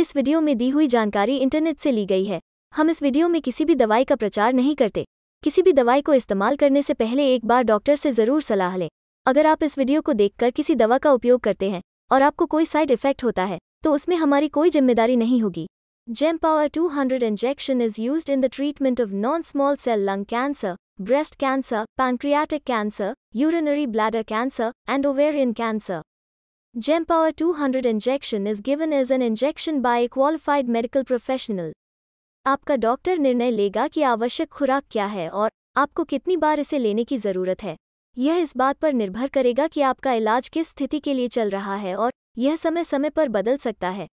इस वीडियो में दी हुई जानकारी इंटरनेट से ली गई है हम इस वीडियो में किसी भी दवाई का प्रचार नहीं करते किसी भी दवाई को इस्तेमाल करने से पहले एक बार डॉक्टर से ज़रूर सलाह लें अगर आप इस वीडियो को देखकर किसी दवा का उपयोग करते हैं और आपको कोई साइड इफेक्ट होता है तो उसमें हमारी कोई जिम्मेदारी नहीं होगी Gempower hundred injection is use in the treatment of non small cell lung cancer breast cancer pancreatic cancer urinary bladder cancer and ovarian cancer Gempower 200 injection is given as an injection by a qualified medical professional. आपका doctor निर्णय लेगा कि आवश्यक खुराक क्या है और आपको कितनी बार इसे लेने की ज़रूरत है यह इस बात पर निर्भर करेगा कि आपका इलाज किस स्थिति के लिए चल रहा है और यह समय समय पर बदल सकता है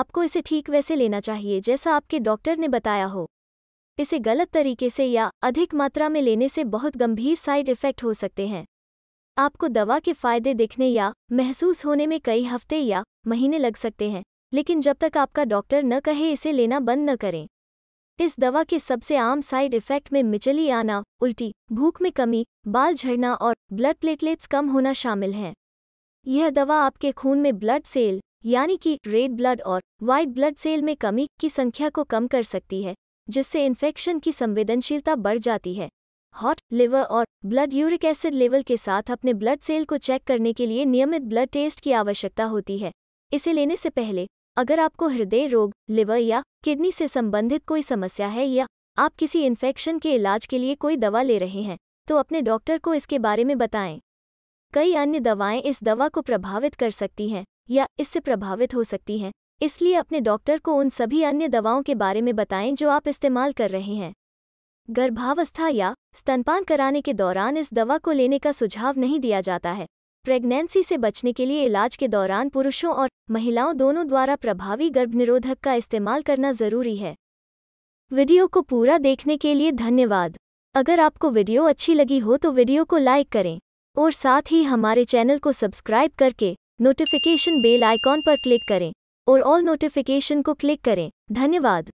आपको इसे ठीक वैसे लेना चाहिए जैसा आपके डॉक्टर ने बताया हो इसे गलत तरीके से या अधिक मात्रा में लेने से बहुत गंभीर साइड इफ़ेक्ट हो सकते हैं आपको दवा के फायदे दिखने या महसूस होने में कई हफ्ते या महीने लग सकते हैं लेकिन जब तक आपका डॉक्टर न कहे इसे लेना बंद न करें इस दवा के सबसे आम साइड इफेक्ट में मिचली आना उल्टी भूख में कमी बाल झड़ना और ब्लड प्लेटलेट्स कम होना शामिल हैं यह दवा आपके खून में ब्लड सेल यानी कि रेड ब्लड और वाइट ब्लड सेल में कमी की संख्या को कम कर सकती है जिससे इन्फेक्शन की संवेदनशीलता बढ़ जाती है हॉट लिवर और ब्लड यूरिक एसिड लेवल के साथ अपने ब्लड सेल को चेक करने के लिए नियमित ब्लड टेस्ट की आवश्यकता होती है इसे लेने से पहले अगर आपको हृदय रोग लिवर या किडनी से संबंधित कोई समस्या है या आप किसी इन्फेक्शन के इलाज के लिए कोई दवा ले रहे हैं तो अपने डॉक्टर को इसके बारे में बताएं कई अन्य दवाएं इस दवा को प्रभावित कर सकती हैं या इससे प्रभावित हो सकती हैं इसलिए अपने डॉक्टर को उन सभी अन्य दवाओं के बारे में बताएं जो आप इस्तेमाल कर रहे हैं गर्भावस्था या स्तनपान कराने के दौरान इस दवा को लेने का सुझाव नहीं दिया जाता है प्रेगनेंसी से बचने के लिए इलाज के दौरान पुरुषों और महिलाओं दोनों द्वारा प्रभावी गर्भनिरोधक का इस्तेमाल करना ज़रूरी है वीडियो को पूरा देखने के लिए धन्यवाद अगर आपको वीडियो अच्छी लगी हो तो वीडियो को लाइक करें और साथ ही हमारे चैनल को सब्सक्राइब करके नोटिफिकेशन बेल आइकॉन पर क्लिक करें और ऑल नोटिफिकेशन को क्लिक करें धन्यवाद